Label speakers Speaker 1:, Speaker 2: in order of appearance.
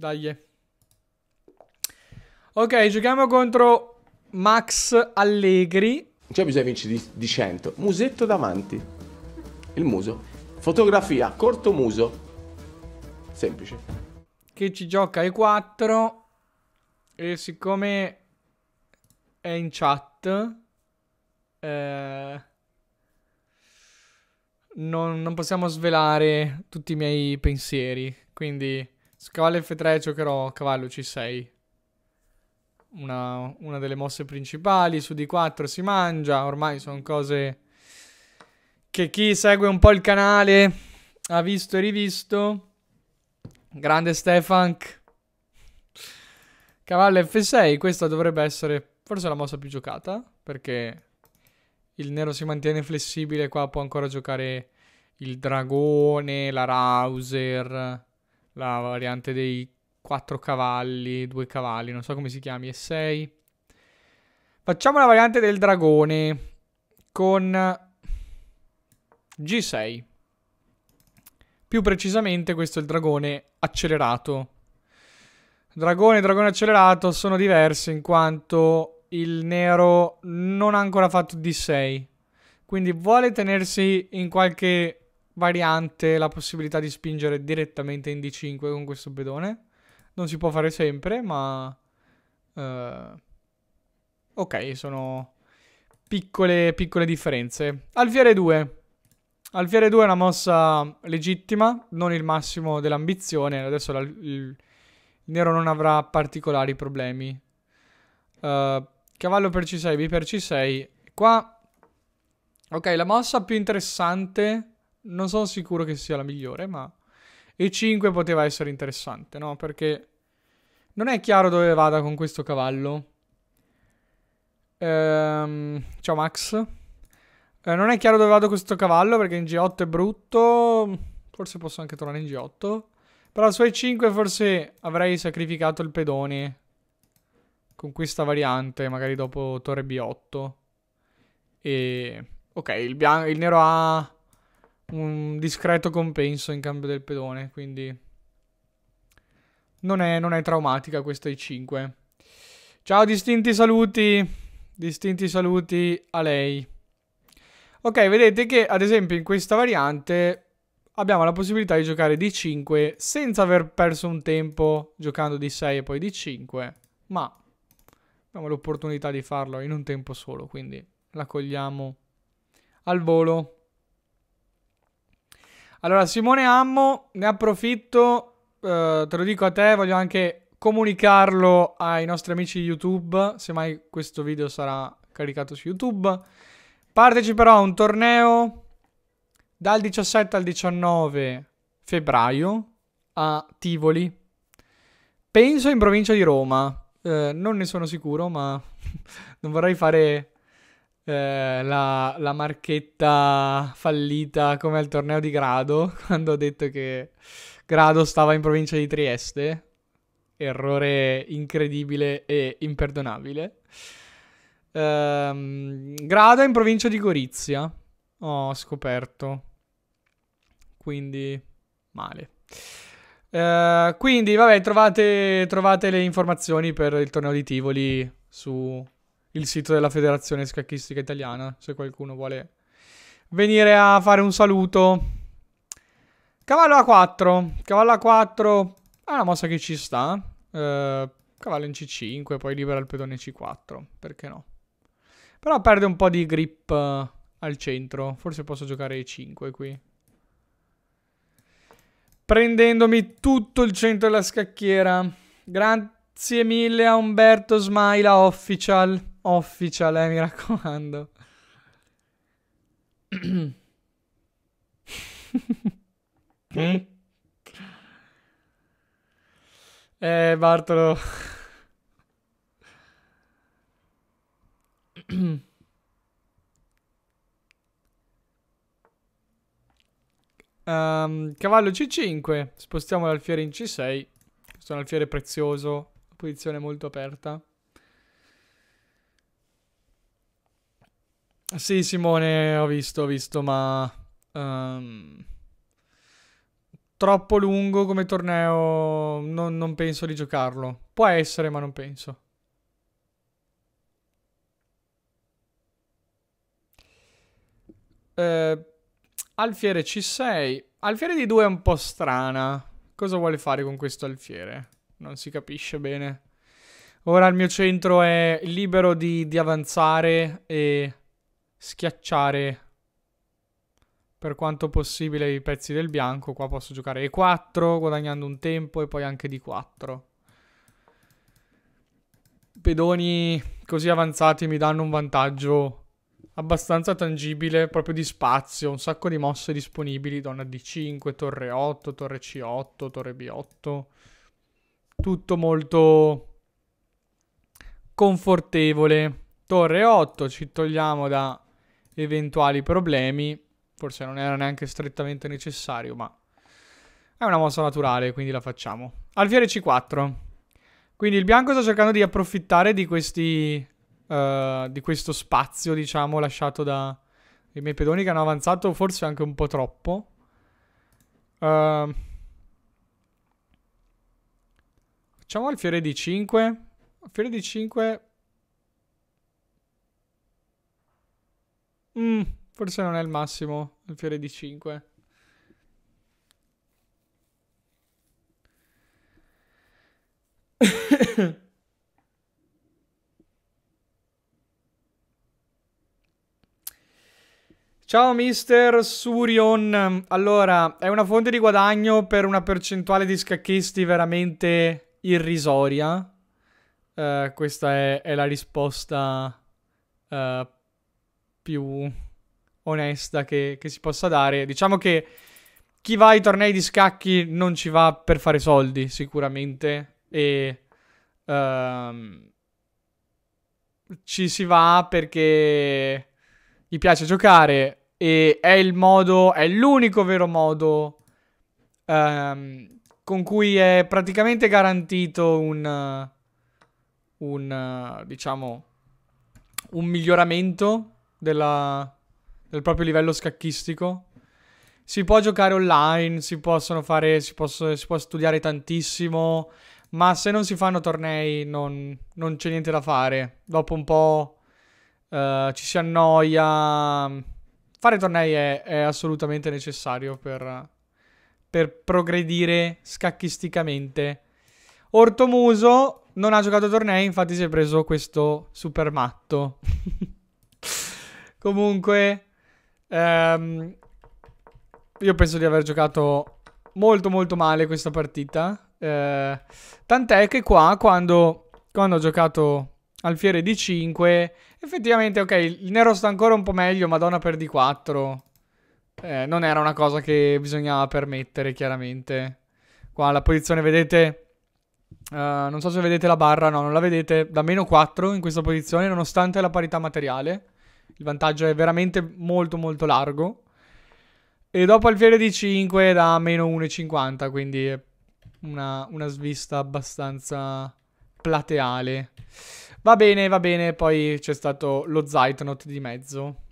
Speaker 1: Dai. Ok, giochiamo contro Max Allegri. Cioè bisogna vincere di, di 100. Musetto davanti. Il muso. Fotografia, corto muso. Semplice. Che ci gioca i 4. E siccome è in chat... Eh... Non, non possiamo svelare tutti i miei pensieri. Quindi... Su cavallo F3 giocherò cavallo C6. Una, una delle mosse principali. Su D4 si mangia. Ormai sono cose che chi segue un po' il canale ha visto e rivisto. Grande Stefank. Cavallo F6. Questa dovrebbe essere forse la mossa più giocata. Perché il nero si mantiene flessibile. Qua può ancora giocare il dragone, la Rauser la variante dei 4 cavalli, 2 cavalli, non so come si chiami, e 6. Facciamo la variante del dragone con G6. Più precisamente questo è il dragone accelerato. Dragone e dragone accelerato sono diversi in quanto il nero non ha ancora fatto D6. Quindi vuole tenersi in qualche variante la possibilità di spingere direttamente in D5 con questo pedone. Non si può fare sempre, ma... Uh, ok, sono piccole, piccole differenze. Alfiere 2. Alfiere 2 è una mossa legittima, non il massimo dell'ambizione. Adesso la, il, il, nero non avrà particolari problemi. Uh, cavallo per C6, B per C6. Qua... Ok, la mossa più interessante non sono sicuro che sia la migliore, ma... E 5 poteva essere interessante, no? Perché non è chiaro dove vada con questo cavallo. Ehm, ciao Max. Eh, non è chiaro dove vado con questo cavallo perché in G8 è brutto. Forse posso anche tornare in G8. Però su E5 forse avrei sacrificato il pedone. Con questa variante, magari dopo torre B8. E... Ok, il, il nero ha un discreto compenso in cambio del pedone, quindi non è, non è traumatica questa I5. Ciao distinti saluti, distinti saluti a lei. Ok, vedete che ad esempio in questa variante abbiamo la possibilità di giocare D5 senza aver perso un tempo giocando D6 e poi D5, ma abbiamo l'opportunità di farlo in un tempo solo, quindi la cogliamo al volo. Allora, Simone Ammo, ne approfitto, eh, te lo dico a te, voglio anche comunicarlo ai nostri amici di YouTube, se mai questo video sarà caricato su YouTube. Parteciperò a un torneo dal 17 al 19 febbraio a Tivoli, penso in provincia di Roma. Eh, non ne sono sicuro, ma non vorrei fare eh, la, la, marchetta fallita come al torneo di Grado, quando ho detto che Grado stava in provincia di Trieste. Errore incredibile e imperdonabile. Ehm, Grado è in provincia di Gorizia. Ho scoperto. Quindi, male. Uh, quindi, vabbè, trovate, trovate, le informazioni per il torneo di Tivoli su il sito della Federazione Scacchistica Italiana, se qualcuno vuole venire a fare un saluto. Cavallo A4, cavallo A4 è una mossa che ci sta. Eh, cavallo in C5, poi libera il pedone C4, perché no? Però perde un po' di grip eh, al centro, forse posso giocare E5 qui. Prendendomi tutto il centro della scacchiera. Grazie mille a Umberto Smaila Official official, eh, mi raccomando. eh, Bartolo. um, cavallo C5. Spostiamo l'alfiere in C6. Questo è un alfiere prezioso. Posizione molto aperta. Sì, Simone, ho visto, ho visto, ma... Um, troppo lungo come torneo, non, non penso di giocarlo. Può essere, ma non penso. Uh, alfiere C6. Alfiere d 2 è un po' strana. Cosa vuole fare con questo alfiere? Non si capisce bene. Ora il mio centro è libero di, di avanzare e schiacciare per quanto possibile i pezzi del bianco. Qua posso giocare E4 guadagnando un tempo e poi anche D4. Pedoni così avanzati mi danno un vantaggio abbastanza tangibile proprio di spazio, un sacco di mosse disponibili, donna D5, torre 8, torre C8, torre B8. Tutto molto confortevole. Torre 8 ci togliamo da eventuali problemi. Forse non era neanche strettamente necessario, ma è una mossa naturale, quindi la facciamo. Alfiere C4. Quindi il bianco sta cercando di approfittare di questi... Uh, di questo spazio, diciamo, lasciato da... I miei pedoni che hanno avanzato forse anche un po' troppo. Uh, facciamo alfiere d 5. Alfiere d 5 Mm, forse non è il massimo, il fiore di 5. Ciao mister Surion, allora è una fonte di guadagno per una percentuale di scacchisti veramente irrisoria. Uh, questa è, è, la risposta uh, più onesta che, che si possa dare. Diciamo che chi va ai tornei di scacchi non ci va per fare soldi, sicuramente. E um, ci si va perché gli piace giocare e è il modo, è l'unico vero modo um, con cui è praticamente garantito un, un diciamo, un miglioramento della, del proprio livello scacchistico. Si può giocare online, si possono fare, si, posso, si può studiare tantissimo, ma se non si fanno tornei non, non c'è niente da fare. Dopo un po' eh, ci si annoia. Fare tornei è, è assolutamente necessario per, per progredire scacchisticamente. Ortomuso non ha giocato tornei, infatti si è preso questo super matto. Comunque, ehm, io penso di aver giocato molto molto male questa partita. Eh, tant'è che qua, quando, quando ho giocato alfiere di 5, effettivamente, ok, il nero sta ancora un po' meglio, madonna per di 4. Eh, non era una cosa che bisognava permettere, chiaramente. Qua la posizione, vedete... Uh, non so se vedete la barra, no, non la vedete, da meno 4 in questa posizione, nonostante la parità materiale. Il vantaggio è veramente molto molto largo. E dopo alfiere di 5 da meno 1,50, quindi è una, una svista abbastanza plateale. Va bene, va bene, poi c'è stato lo Zeitnot di mezzo.